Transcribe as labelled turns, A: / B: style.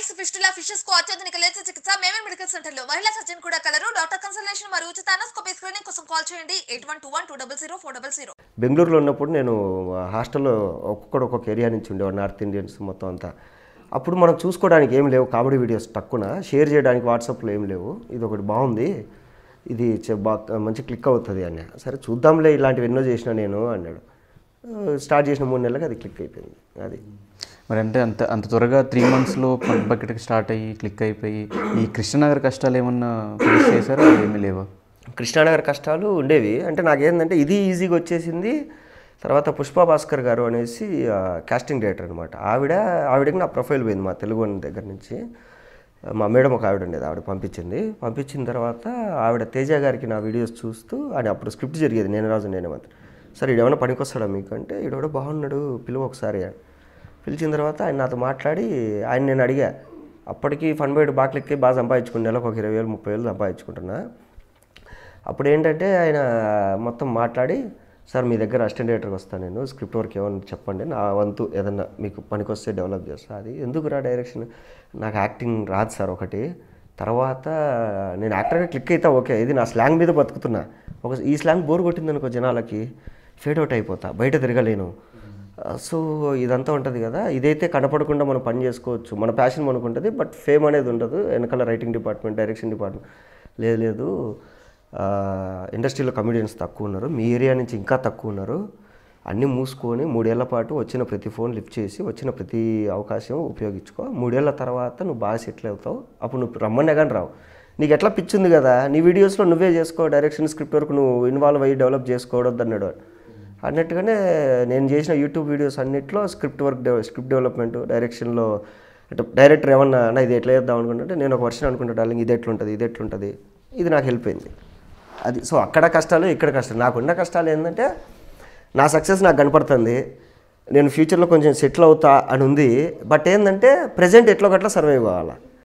A: spikes fistula fishes కు అత్యాధునిక లేత చికిత్స మేమే మెడికల్ సెంటర్ లో మహిళా సర్జన్ కూడా కలరు డాక్టర్ కన్సల్టేషన్ మరియు ఉచిత అనోస్కోపీ స్క్రీనింగ్ కోసం కాల్ చేయండి eight one two one two double zero four double zero బెంగళూరులో ఉన్నప్పుడు నేను హాస్టల్లో ఒక్కొక్కడు ఒక్కొక్క ఏరియా నుంచి ఉండేవాడు నార్త్ ఇండియన్స్ మొత్తం అంతా అప్పుడు మనం చూసుకోవడానికి ఏం లేవు కామెడీ వీడియోస్ తక్కువ షేర్ చేయడానికి వాట్సాప్లో ఏం లేవు ఇది ఒకటి బాగుంది ఇది మంచి క్లిక్ అవుతుంది అన్న సరే చూద్దాంలే ఇలాంటివి ఎన్నో చేసినా నేను అన్నాడు స్టార్ట్ చేసిన మూడు నెలలకు అది క్లిక్ అయిపోయింది అది మరి అంటే అంత అంత త్వరగా త్రీ మంత్స్లో బకెట్కి స్టార్ట్ అయ్యి క్లిక్ అయిపోయి ఈ కృష్ణనగర్ కష్టాలు ఏమన్నా ఫేస్ చేశారా ఏమీ లేవా కృష్ణానగర్ కష్టాలు ఉండేవి అంటే నాకేంటంటే ఇది ఈజీగా వచ్చేసింది తర్వాత పుష్ప భాస్కర్ గారు అనేసి కాస్టింగ్ డైరెక్టర్ అనమాట ఆవిడ ఆవిడకి నా ప్రొఫైల్ పోయింది మా తెలుగు దగ్గర నుంచి మా మేడం ఒక ఆవిడ ఉండేది ఆవిడ పంపించింది పంపించిన తర్వాత ఆవిడ తేజ గారికి నా వీడియోస్ చూస్తూ అని అప్పుడు స్క్రిప్ట్ జరిగేది నేను రాజు నేను మాత్రం సరే ఏమైనా పనికొస్తాడా మీకు అంటే ఇడెవడో బాగున్నాడు పిలువ ఒకసారి పిలిచిన తర్వాత ఆయన నాతో మాట్లాడి ఆయన నేను అడిగా అప్పటికి ఫన్ బయట బాక్లెక్కి బాగా సంపాదించుకుంటే నెలకు ఒక ఇరవై వేలు ముప్పై వేలు సంపాదించుకుంటున్నా అప్పుడు ఏంటంటే ఆయన మొత్తం మాట్లాడి సార్ మీ దగ్గర అసిస్టెంట్ డైరెక్టర్కి వస్తాను నేను స్క్రిప్ట్ వర్క్ ఏమన్నా చెప్పండి నా వంతు ఏదన్నా మీకు పనికొస్తే డెవలప్ చేస్తా అది ఎందుకు రా డైరెక్షన్ నాకు యాక్టింగ్ రాదు సార్ ఒకటి తర్వాత నేను యాక్టర్గా క్లిక్ అయితే ఓకే ఇది నా స్లాంగ్ మీద బతుకుతున్నా ఒక ఈ స్లాంగ్ బోర్ కొట్టిందనుకో జనాలకి ఫేడ్ అవుట్ అయిపోతా బయట తిరగలేను సో ఇదంతా ఉంటుంది కదా ఇదైతే కనపడకుండా మనం పని చేసుకోవచ్చు మన ప్యాషన్ మనకు ఉంటుంది బట్ ఫేమ్ అనేది ఉండదు వెనకాల రైటింగ్ డిపార్ట్మెంట్ డైరెక్షన్ డిపార్ట్మెంట్ లేదు లేదు ఇండస్ట్రీలో కమిడియన్స్ తక్కువ ఉన్నారు మీ ఏరియా నుంచి ఇంకా తక్కువ ఉన్నారు అన్నీ మూసుకొని మూడేళ్ల పాటు వచ్చిన ప్రతి ఫోన్ లిఫ్ట్ చేసి వచ్చిన ప్రతి అవకాశం ఉపయోగించుకో మూడేళ్ల తర్వాత నువ్వు బాగా సెటిల్ అవుతావు అప్పుడు నువ్వు రమ్మనే కానీ రావు నీకు ఎట్లా పిచ్చింది కదా నీ వీడియోస్లో నువ్వే చేసుకో డైరెక్షన్ స్క్రిప్ట్ వరకు నువ్వు ఇన్వాల్వ్ అయ్యి డెవలప్ చేసుకోవడం అన్నాడు అన్నట్టుగానే నేను చేసిన యూట్యూబ్ వీడియోస్ అన్నిట్లో స్క్రిప్ట్ వర్క్ స్క్రిప్ట్ డెవలప్మెంట్ డైరెక్షన్లో అంటే డైరెక్టర్ ఏమన్నా అన్న ఇది ఎట్లా చేద్దాం అనుకుంటుంటే నేను ఒక వర్షన్ అనుకుంటా అలాగే ఇది ఎట్లుంటుంది ఇది ఎట్లుంటుంది ఇది నాకు హెల్ప్ అయింది అది సో అక్కడ కష్టాలు ఇక్కడ కష్టాలు నాకున్న కష్టాలు ఏంటంటే నా సక్సెస్ నాకు కనపడుతుంది నేను ఫ్యూచర్లో కొంచెం సెటిల్ అవుతా అని ఉంది బట్ ఏంటంటే ప్రజెంట్ ఒకట్లా సర్వైవ్ కావాలా